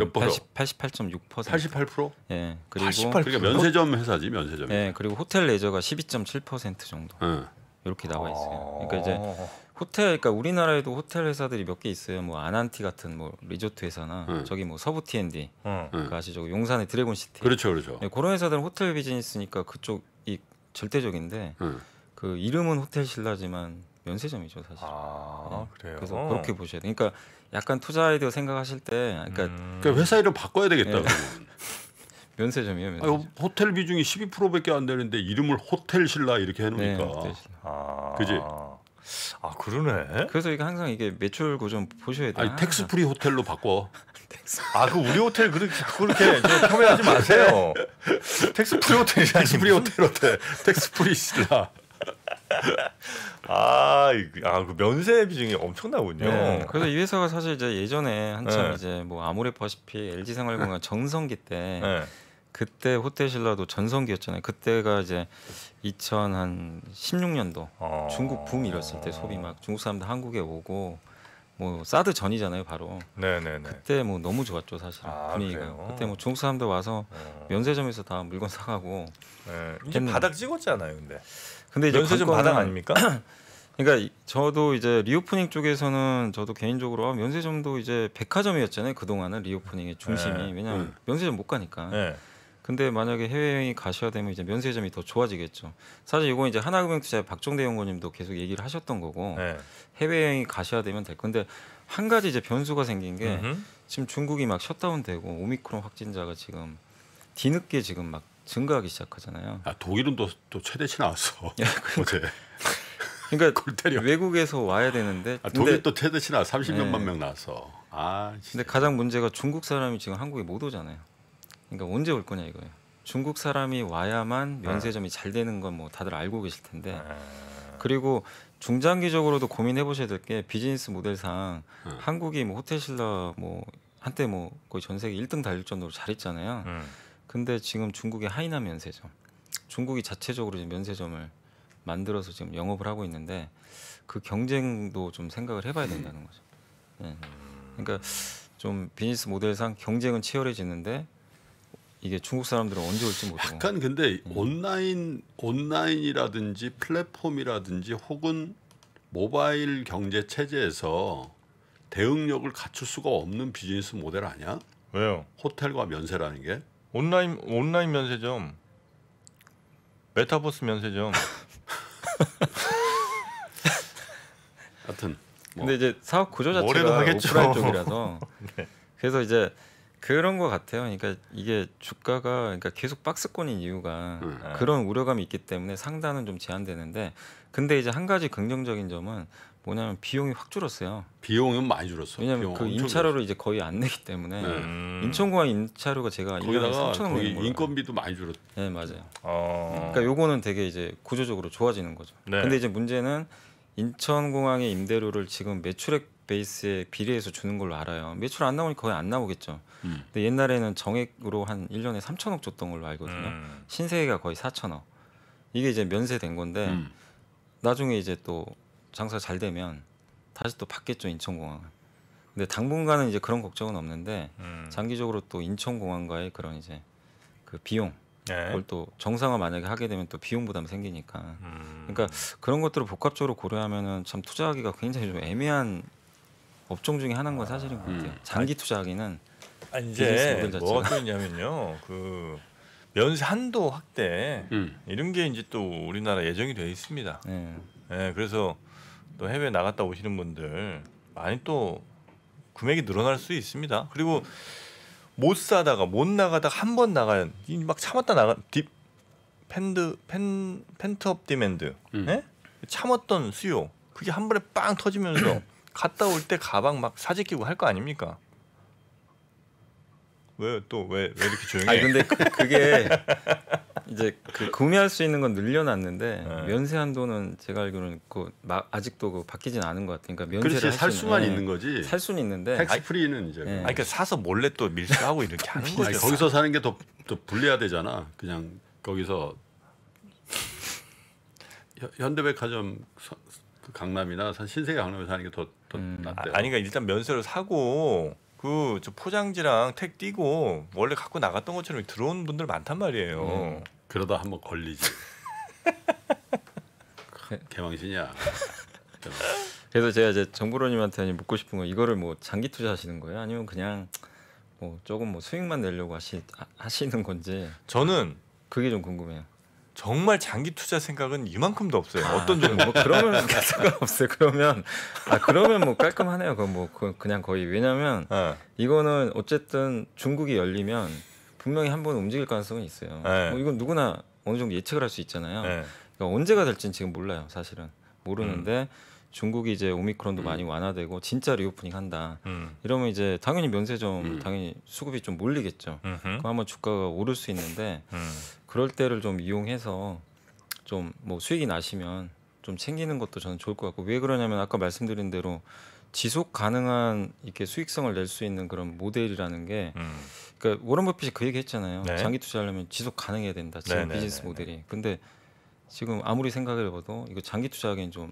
80, 88.6%. 88%? 예. 네, 그리고 88%? 그러니까 면세점 회사지, 면세점. 예. 네, 그리고 호텔 레저가 12.7% 정도. 음. 이렇게 나와 있어요. 아. 그러니까 이제 호텔 그러니까 우리나라에도 호텔 회사들이 몇 개 있어요. 뭐 아난티 같은 뭐 리조트 회사나 네. 저기 뭐 서부 T&D 어. 그 아시죠? 용산의 드래곤 시티. 그렇죠, 그렇죠. 네, 그런 회사들은 호텔 비즈니스니까 그쪽이 절대적인데 음. 그 이름은 호텔 신라지만 면세점이죠 사실. 아, 네. 그래요. 그래서 그렇게 보셔야 돼. 그러니까 약간 투자 아이디어 생각하실 때, 그러니까, 음. 그러니까 회사 이름 바꿔야 되겠다. 네. 면세점이에요. 면세점. 아니, 호텔 비중이 12%밖에 안 되는데 이름을 호텔 신라 이렇게 해놓으니까. 네, 호텔 신라. 아, 그지. 아 그러네. 그래서 이게 항상 이게 매출 고좀 보셔야 돼요. 아 텍스 프리 호텔로 바꿔. 아그 우리 호텔 그렇게 그렇게 네, 폄훼하지 마세요. 텍스 프리 호텔이 아니 텍스 프리 호텔 호텔 텍스 프리 신라. 아, 아, 그 면세 비중이 엄청나군요. 네, 그래서 이 회사가 사실 이제 예전에 한참 네. 이제 뭐 아모레퍼시픽, LG 생활공간 정성기 때 네. 그때 호텔 신라도 전성기였잖아요. 그때가 이제 2016년도 아~ 중국 붐이었을때 소비 막 중국 사람들 한국에 오고 뭐 사드 전이잖아요, 바로. 네네네. 그때 뭐 너무 좋았죠, 사실은 아, 분위기가. 그래요? 그때 뭐 중국 사람들 와서 어. 면세점에서 다 물건 사가고. 네. 이제 바닥 찍었잖아요, 근데. 근데 이제 면세점 바닥 아닙니까? 그러니까 저도 이제 리오프닝 쪽에서는 저도 개인적으로 아, 면세점도 이제 백화점이었잖아요, 그 동안은 리오프닝의 중심이. 네. 왜냐하면 음. 네. 면세점 못 가니까. 네. 근데 만약에 해외여행이 가셔야 되면 이제 면세점이 더 좋아지겠죠. 사실 이건 이제 하나금융 투자의 박종대 연구님도 계속 얘기를 하셨던 거고 네. 해외여행이 가셔야 되면 될 건데 한 가지 이제 변수가 생긴 게 음흠. 지금 중국이 막 셧다운되고 오미크론 확진자가 지금 뒤늦게 지금 막 증가하기 시작하잖아요. 아 독일은 또, 또 최대치 나왔어. 네, 그러니까 어제. 그러니까 골때려. 외국에서 와야 되는데 아, 독일 또 최대치 나 30몇만 네. 명 나왔어. 아. 진짜. 근데 가장 문제가 중국 사람이 지금 한국에 못 오잖아요. 그러니까 언제 올 거냐 이거예요. 중국 사람이 와야만 네. 면세점이 잘 되는 건 뭐 다들 알고 계실 텐데 네. 그리고 중장기적으로도 고민해 보셔야 될 게 비즈니스 모델상 네. 한국이 뭐 호텔 실라뭐 한때 뭐 거의 전 세계 1등 달릴 정도로 잘했잖아요. 음. 근데 지금 중국의 하이난 면세점, 중국이 자체적으로 면세점을 만들어서 지금 영업을 하고 있는데 그 경쟁도 좀 생각을 해봐야 된다는 거죠. 네. 그러니까 좀 비즈니스 모델상 경쟁은 치열해지는데 이게 중국 사람들은 언제 올지 모르고. 약간 근데 음. 온라인 온라인이라든지 플랫폼이라든지 혹은 모바일 경제 체제에서 대응력을 갖출 수가 없는 비즈니스 모델 아니야? 왜요? 호텔과 면세라는 게 온라인 온라인 면세점, 메타버스 면세점. 하여튼. 뭐 근데 이제 사업 구조 자체가 오프라인 쪽이라서 네. 그래서 이제 그런 것 같아요. 그러니까 이게 주가가 그러니까 계속 박스권인 이유가 음. 네. 그런 우려감이 있기 때문에 상단은 좀 제한되는데 근데 이제 한 가지 긍정적인 점은 뭐냐면 비용이 확 줄었어요. 비용은 많이 줄었어. 요 왜냐면 하그 임차료를 줄었어. 이제 거의 안 내기 때문에 네. 음. 인천공항 임차료가 제가 거기다가 3천 원 거기 인건비도 많이 줄었. 네 맞아요. 어. 그러니까 요거는 되게 이제 구조적으로 좋아지는 거죠. 네. 근데 이제 문제는 인천공항의 임대료를 지금 매출액 베이스에 비례해서 주는 걸로 알아요. 매출 안 나오니 거의 안 나오겠죠. 음. 근데 옛날에는 정액으로 한 1년에 3천억 줬던 걸로 알거든요. 음. 신세계가 거의 4천억. 이게 이제 면세된 건데 음. 나중에 이제 또 장사 잘 되면 다시 또 받겠죠 인천공항. 은 근데 당분간은 이제 그런 걱정은 없는데 음. 장기적으로 또 인천공항과의 그런 이제 그 비용 네. 그걸 또 정상화 만약에 하게 되면 또 비용 부담 생기니까. 음. 그러니까 그런 것들을 복합적으로 고려하면은 참 투자하기가 굉장히 좀 애매한 업종 중에 하나인 건 사실인 것 음. 같아요. 음. 장기 투자하기는 아 이제 뭐가 또 있냐면요. 그 면세 한도 확대 음. 이런 게 이제 또 우리나라 예정이 돼 있습니다. 네. 네. 그래서 또 해외 나갔다 오시는 분들 많이 또 금액이 늘어날 수 있습니다. 그리고 못 사다가 못 나가다가 한 번 나가면 막 참았다 나가 딥 팬드 팬 펜트업 디맨드 음. 네? 참았던 수요 그게 한 번에 빵 터지면서 갔다 올 때 가방 막 사지 끼고 할 거 아닙니까? 왜 또 왜 왜 이렇게 조용해? 아 근데 그, 게 이제 그 구매할 수 있는 건 늘려놨는데 네. 면세 한도는 제가 알기로는 그 아직도 그 바뀌진 않은 것같아니까면세 그러니까 그렇지, 살 수만 네. 있는 거지. 네, 살 수는 있는데 택스 프리는 이제. 네. 아니 그러니까 사서 몰래 또 밀수하고 이렇게 하는 거죠. 거기서 사는 게 더 더 불리하대잖아. 그냥 거기서 현대백화점 그 강남이나 신세계 강남에 서 사는 게 더더 음. 낫대요. 아, 아니 그러니까 일단 면세를 사고 그 저 포장지랑 택 띄고 원래 갖고 나갔던 것처럼 들어온 분들 많단 말이에요. 음. 그러다 한번 걸리지. 네. 개망신이야. 그래서 제가 이제 정구로님한테 묻고 싶은 건 이거를 뭐 장기 투자하시는 거예요? 아니면 그냥 뭐 조금 뭐 수익만 내려고 하시 하시는 건지 저는 그게 좀 궁금해요. 정말 장기 투자 생각은 이만큼도 없어요. 아, 어떤 종목? 뭐 그러면 생각 없어요 그러면 아 그러면 뭐 깔끔하네요. 그 뭐 그, 그냥 그 거의 왜냐면 네. 이거는 어쨌든 중국이 열리면 분명히 한 번 움직일 가능성은 있어요. 네. 뭐 이건 누구나 어느 정도 예측을 할 수 있잖아요. 네. 그러니까 언제가 될지는 지금 몰라요. 사실은 모르는데 음. 중국이 이제 오미크론도 음. 많이 완화되고 진짜 리오프닝 한다. 음. 이러면 이제 당연히 면세점 음. 당연히 수급이 좀 몰리겠죠. 음흠. 그럼 한번 주가가 오를 수 있는데 음. 그럴 때를 좀 이용해서 좀 뭐 수익이 나시면 좀 챙기는 것도 저는 좋을 것 같고 왜 그러냐면 아까 말씀드린 대로 지속 가능한 이렇게 수익성을 낼 수 있는 그런 모델이라는 게 음. 그러니까 워런 버핏이 그 얘기했잖아요. 네. 장기 투자하려면 지속 가능해야 된다. 지금 네네네네. 비즈니스 네, 네. 모델이. 근데 지금 아무리 생각해봐도 이거 장기 투자하기엔 좀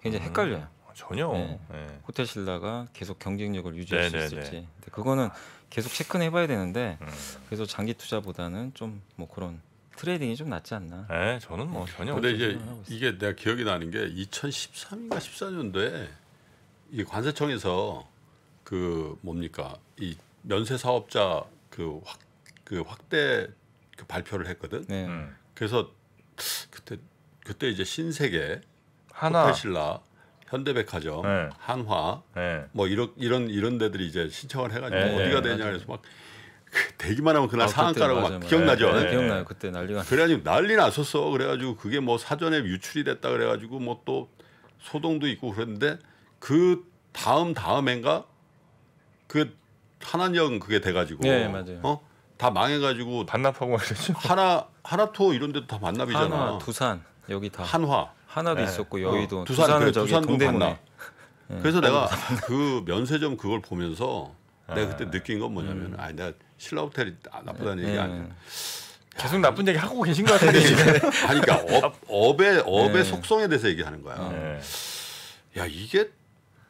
굉장히 음. 헷갈려요. 전혀 네. 네. 호텔 신라가 계속 경쟁력을 유지할 네네네. 수 있을지 그거는 계속 체크는 해봐야 되는데 음. 그래서 장기 투자보다는 좀 뭐 그런 트레이딩이 좀 낫지 않나? 네, 저는 뭐 네. 전혀. 근데 이제 이게 내가 기억이 나는 게 2013인가 14년도에 이 관세청에서 그 뭡니까 이 면세 사업자 그확그 그 확대 그 발표를 했거든. 네. 음. 그래서 그때 그때 이제 신세계 하나 호텔 신라 현대백화점, 네. 한화, 네. 뭐 이런 이런 이런 데들이 이제 신청을 해가지고 네, 어디가 네. 되냐 그래서 막 대기만 그 하면 그날 아, 상한가라고 막 맞아. 기억나죠. 네, 네, 네, 기억나요 그때 난리가. 그래가지고 난리 났었어. 그래가지고 그게 뭐 사전에 유출이 됐다 그래가지고 뭐 또 소동도 있고 그랬는데 그 다음 다음엔가 그 한한역 그게 돼가지고 네, 맞아요. 어? 다 망해가지고 반납하고 그랬죠. 하나 하나토 이런 데도 다 반납이잖아. 하나, 두산 여기 다 한화 하나도 네. 있었고 어, 여의도 어, 두산, 그 을 그래, 저기 동대문에. 네. 그래서 내가 그 면세점 그걸 보면서 아. 내가 그때 아. 느낀 건 뭐냐면 음. 아 내가 신라 호텔이 나쁘다는 얘기 네. 아니야. 계속 나쁜 얘기 하고 계신 것 같은데 지금. 아니 그러니까 업, 업의 업의 네. 속성에 대해서 얘기하는 거야. 네. 야 이게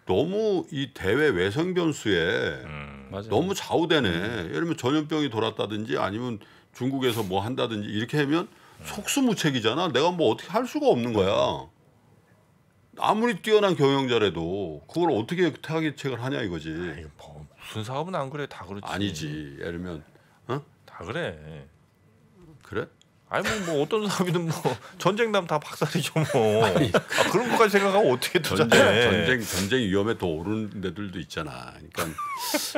너무 이 대외 외생 변수에 음, 너무 좌우되네. 음. 예를 들면 전염병이 돌았다든지 아니면 중국에서 뭐 한다든지 이렇게 하면 속수무책이잖아. 내가 뭐 어떻게 할 수가 없는 거야. 아무리 뛰어난 경영자라도 그걸 어떻게 타깃책을 하냐 이거지. 아니, 뭐, 무슨 사업은 안 그래 다 그렇지. 아니지. 예를 들면 어? 다 그래. 그래? 아니 뭐, 뭐 어떤 사업이든 뭐 전쟁남 다 박살이죠 뭐. 아니, 아, 그런 것까지 생각하고 어떻게 투자해? 전쟁 전쟁 전쟁 위험에 더 오른 데들도 있잖아. 그러니까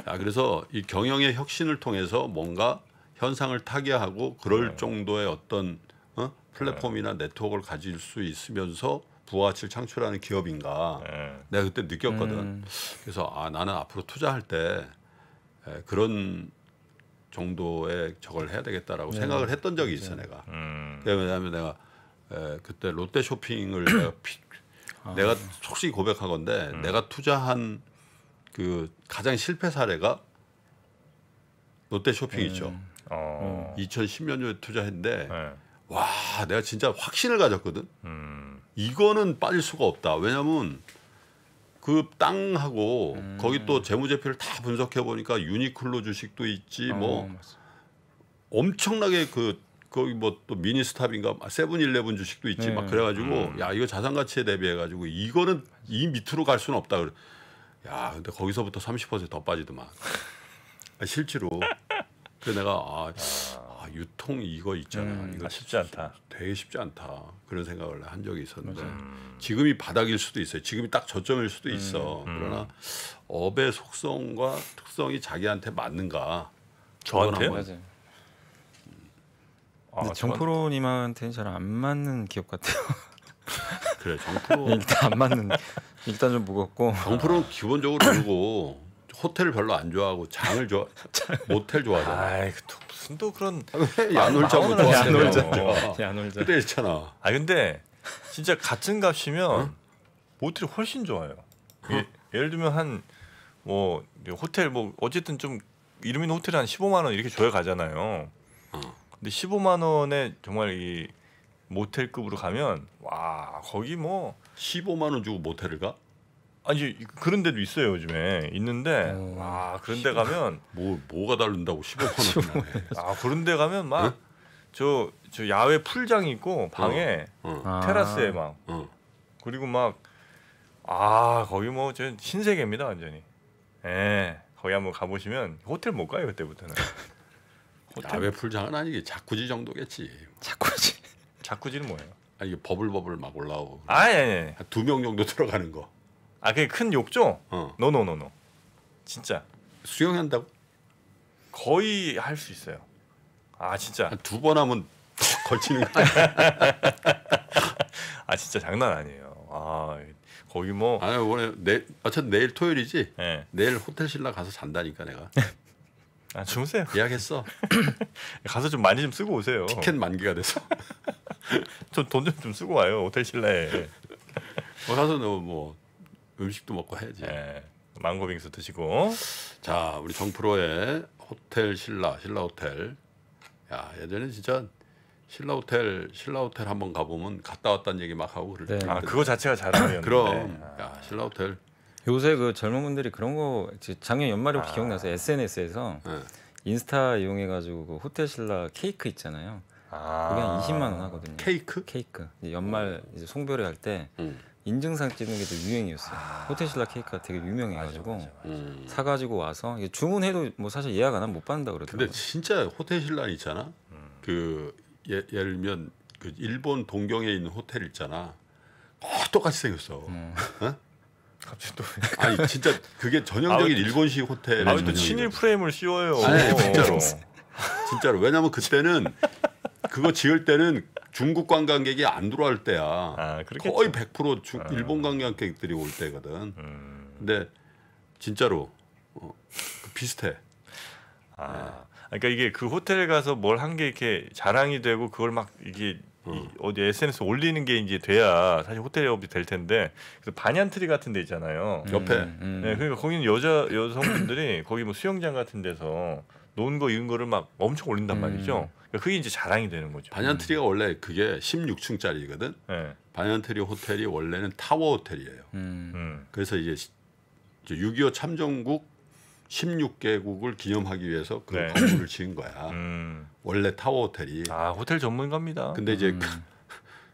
아, 그래서 이 경영의 혁신을 통해서 뭔가 현상을 타개하고 그럴 네. 정도의 어떤 어? 플랫폼이나 네. 네트워크를 가질 수 있으면서 부가치를 창출하는 기업인가 네. 내가 그때 느꼈거든. 음. 그래서 아 나는 앞으로 투자할 때 에, 그런 정도의 저걸 해야 되겠다라고 네. 생각을 했던 적이 있어 내가. 음. 네, 왜냐하면 내가 에, 그때 롯데 쇼핑을 내가, 피, 아. 내가 솔직 고백하건데 음. 내가 투자한 그 가장 실패 사례가 롯데 쇼핑이죠. 음. 어. 2010년도에 투자했는데 네. 와 내가 진짜 확신을 가졌거든. 음. 이거는 빠질 수가 없다. 왜냐면 하그 땅하고 음. 거기 또 재무제표를 다 분석해 보니까 유니클로 주식도 있지 어, 뭐 맞습니다. 엄청나게 그 거기 뭐 또 미니스탑인가 세븐일레븐 주식도 있지 네. 막 그래가지고 음. 야 이거 자산 가치에 대비해가지고 이거는 이 밑으로 갈 수는 없다 그래. 야 근데 거기서부터 30%더 빠지더만. 실제로 그래서 내가 아, 아, 아 유통 이거 있잖아. 음, 이거 아, 쉽지 않다. 되게 쉽지 않다. 그런 생각을 한 적이 있었는데 음. 지금이 바닥일 수도 있어요. 지금이 딱 저점일 수도 음. 있어. 음. 그러나 업의 속성과 특성이 자기한테 맞는가? 저한테? 맞아요. 음. 아, 정프로님한테는 잘 안 맞는 기업 같아요. 그래 정프로 일단 안 맞는 일단 좀 무겁고 정프로는 기본적으로 그리고 호텔 별로 안 좋아하고 장을 좋아 모텔 좋아하잖아. 아또 무슨 또 그런 야놀자고 좋아하잖아. 야놀자. 그때 있잖아. 아 근데 진짜 같은 값이면 응? 모텔이 훨씬 좋아요. 예, 어? 예를 들면 한 뭐 호텔 뭐 어쨌든 좀 이름 있는 호텔 한 15만 원 이렇게 줘야 가잖아요. 어. 근데 15만 원에 정말 이 모텔급으로 가면 와 거기 뭐 15만 원 주고 모텔을 가? 아니 그런 데도 있어요 요즘에 있는데 오, 어. 아 그런 데 가면 뭐 뭐가 다른다고 15만 아, 원. 아 그런 데 가면 막 저저 네? 응? 저 야외 풀장 있고 방에 응. 어, 응. 어. 아. 테라스에 막 그리고 막 아 거기 뭐저 신세계입니다 완전히. 예. 거기 한번 가보시면 호텔 못 가요 그때부터는. 호텔. 야외 풀장은 아니게 자쿠지 정도겠지. 자쿠지. 자쿠지는 뭐예요? 아 이게 버블버블 막 올라오고. 아예. 예. 두 명 정도 들어가는 거. 아 그게 큰 욕조? 어. 노노노노. 진짜. 수영한다고? 거의 할 수 있어요. 아 진짜. 두 번 하면 걸치는 거야. 아 진짜 장난 아니에요. 아 거기 뭐. 아 원래 내 어차피 내일 토요일이지. 네. 내일 호텔 신라 가서 잔다니까 내가. 아 주무세요. 예약했어. 가서 좀 많이 좀 쓰고 오세요. 티켓 만기가 돼서. 좀 돈 좀 좀 쓰고 와요 호텔 신라에. 뭐 가서 뭐 음식도 먹고 해야지. 네. 예, 망고 빙수 드시고. 자, 우리 정프로의 호텔 신라, 신라 호텔. 야, 예전에 진짜 신라 호텔, 신라 호텔 한번 가보면 갔다 왔다는 얘기 막 하고 그럴 네. 아, 그거 자체가 자랑이었는데. 그럼. 아. 야, 신라 호텔. 요새 그 젊은 분들이 그런 거 작년 연말에 혹시 아. 기억나세요? SNS에서 네. 인스타 이용해 가지고 그 호텔 신라 케이크 있잖아요. 아. 그게 한 20만 아. 원 하거든요. 케이크? 케이크. 연말 어. 이제 송별회 할때 음. 인증상 찍는 게또 유행이었어요. 아... 호텔신라 케이크가 되게 유명해가지고 맞아, 맞아, 맞아. 음. 사가지고 와서 주문해도 뭐 사실 예약 안 하면 못 받는다 그러더라고요. 근데 진짜 호텔신라 있잖아. 음... 그 예, 예를 들면 그 일본 동경에 있는 호텔 있잖아. 어, 똑같이 생겼어. 음... 어? 갑자기 또 아니 진짜 그게 전형적인 아, 일본식 호텔. 아또 친일 프레임을 씌워요. 아니, 어. 진짜로. 진짜로 왜냐면 그때는 그거 지을 때는 중국 관광객이 안 들어올 때야. 아, 거의 100% 주, 아. 일본 관광객들이 올 때거든. 음. 근데 진짜로 어, 그 비슷해. 아, 네. 그러니까 이게 그 호텔 가서 뭘 한 게 이렇게 자랑이 되고 그걸 막 이게 음. 어디 SNS 올리는 게 이제 돼야 사실 호텔 업이될 텐데 그래서 반얀트리 같은 데 있잖아요. 옆에. 음, 음. 네, 그러니까 거기는 여자 여성분들이 거기 뭐 수영장 같은 데서 논거 이은거를 막 엄청 올린단 음. 말이죠. 그러게 그러니까 이제 자랑이 되는 거죠. 반얀트리가 음. 원래 그게 16층짜리거든. 네. 반얀트리 호텔이 원래는 타워 호텔이에요. 음. 음. 그래서 이제 6.25 참전국 16개국을 기념하기 위해서 그 네. 건물을 지은 거야. 음. 원래 타워 호텔이. 아 호텔 전문가입니다. 근데 이제 음. 그,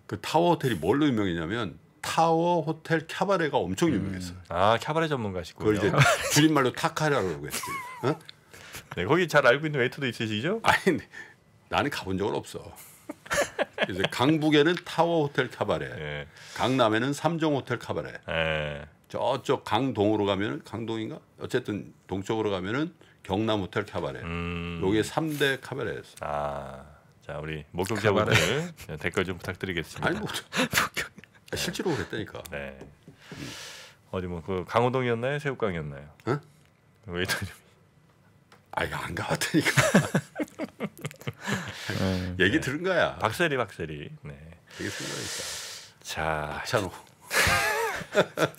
그 타워 호텔이 뭘로 유명했냐면 타워 호텔 캬바레가 엄청 유명했어요. 음. 아 캬바레 전문가시군요. 그걸 이제 줄임말로 타카라고 했어요. 어? 네, 거기 잘 알고 있는 웨이터도 있으시죠? 아니, 나는 가본 적은 없어. 그래서 강북에는 타워 호텔 카바레, 예. 강남에는 삼종 호텔 카바레. 예. 저쪽 강동으로 가면 강동인가? 어쨌든 동쪽으로 가면은 경남 호텔 카바레. 음. 요게 3대 카바레였어. 아. 자, 우리 목격자분들 댓글 좀 부탁드리겠습니다. 아니, 뭐, 실제로 그랬다니까. 네. 네. 어디 뭐 그 강호동이었나요? 새우깡이었나요? 응? 웨이터님. 아이 안 가봤다니까. 네. 얘기 네. 들은 거야. 박세리 박세리. 네. 얘기 들은 거니까. 자, 박찬호.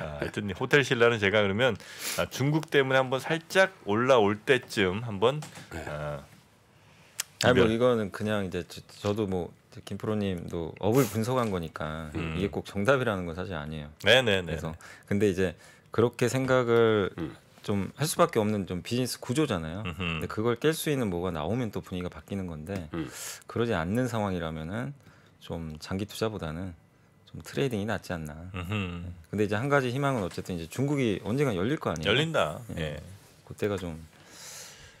아, 하여튼 호텔 신라는 제가 그러면 아, 중국 때문에 한번 살짝 올라올 때쯤 한번 네. 아, 아니 뭐 이거는 그냥 이제 저, 도뭐 김프로님도 업을 분석한 거니까 음. 이게 꼭 정답이라는 건 사실 아니에요. 네네네. 네, 네. 그래서 근데 이제 그렇게 생각을 음. 좀할 수밖에 없는 좀 비즈니스 구조잖아요. 음흠. 근데 그걸 깰 수 있는 뭐가 나오면 또 분위기가 바뀌는 건데 음. 그러지 않는 상황이라면은 좀 장기 투자보다는 좀 트레이딩이 낫지 않나. 음흠. 네. 근데 이제 한 가지 희망은 어쨌든 이제 중국이 언젠가 열릴 거 아니에요. 열린다. 예. 예. 그때가 좀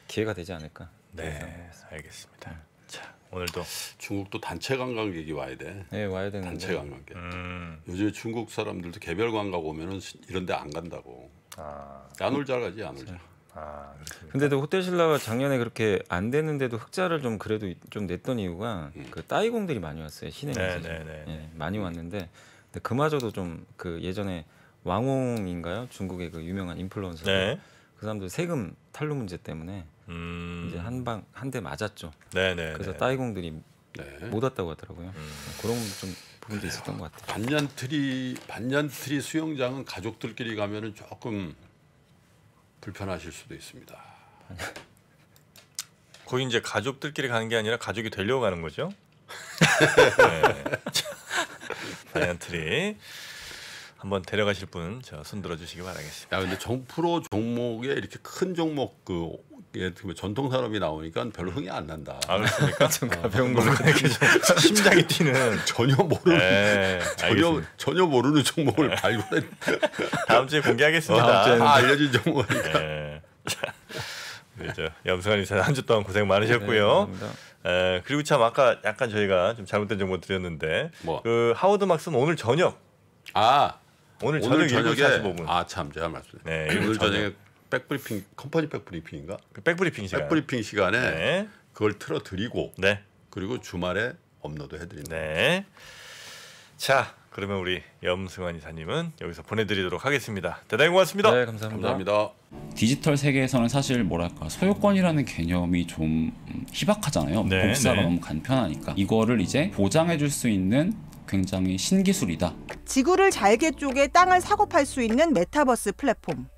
기회가 되지 않을까. 네, 알겠습니다. 네. 자, 오늘도 중국도 단체 관광객이 와야 돼. 네, 와야 되는 단체 관광객. 음. 요즘 중국 사람들도 개별 관광 오면은 이런 데 안 간다고. 아. 야놀자가지 야놀자. 아, 근데도 호텔신라가 작년에 그렇게 안 됐는데도 흑자를 좀 그래도 좀 냈던 이유가 음. 그 따이공들이 많이 왔어요 시내에서 네, 네, 네. 예, 많이 왔는데 근데 그마저도 좀 그 예전에 왕홍인가요 중국의 그 유명한 인플루언서 네. 그 사람들 세금 탈루 문제 때문에 음. 이제 한 방 한 대 맞았죠. 네네. 그래서 따이공들이 못 왔다고 하더라고요. 음. 그런 좀 그런 게 있었던 것 같아요. 반년트리 반년트리 수영장은 가족들끼리 가면은 조금 불편하실 수도 있습니다. 거의 이제 가족들끼리 가는 게 아니라 가족이 되려고 가는 거죠. 네. 반년트리 한번 데려가실 분 저 손들어 주시기 바라겠습니다. 야 근데 정프로 종목에 이렇게 큰 종목 그 예, 그 뭐 전통 산업이 나오니까 별로 흥이 안 난다. 아, 그렇습니까? 어. 좀 가벼운 걸로 이 심장이 뛰는 전혀 모르는 네, 전혀 전혀 모르는 종목을 네. 발굴해 다음 주에 공개하겠습니다. 어, 다음 아, 다 알려진 종목이니까. 그렇죠. 염승환 이사 한주 동안 고생 많으셨고요. 네, 에, 그리고 참 아까 약간 저희가 좀 잘못된 정보 드렸는데 뭐? 그 하워드 막스 오늘 저녁 아 오늘, 오늘 저녁, 저녁 7 아참 제가 말씀 네, 오늘 저녁에 백브리핑 컴퍼니 백브리핑인가? 그 백브리핑 시간. 백브리핑 시간에 네. 그걸 틀어 드리고 네. 그리고 주말에 업로드 해드립니다. 네. 자 그러면 우리 염승환 이사님은 여기서 보내드리도록 하겠습니다. 대단히 고맙습니다. 네 감사합니다. 감사합니다. 디지털 세계에서는 사실 뭐랄까 소유권이라는 개념이 좀 희박하잖아요. 네, 복사가 네. 너무 간편하니까 이거를 이제 보장해줄 수 있는 굉장히 신기술이다. 지구를 잘게 쪼개 땅을 사고 팔 수 있는 메타버스 플랫폼.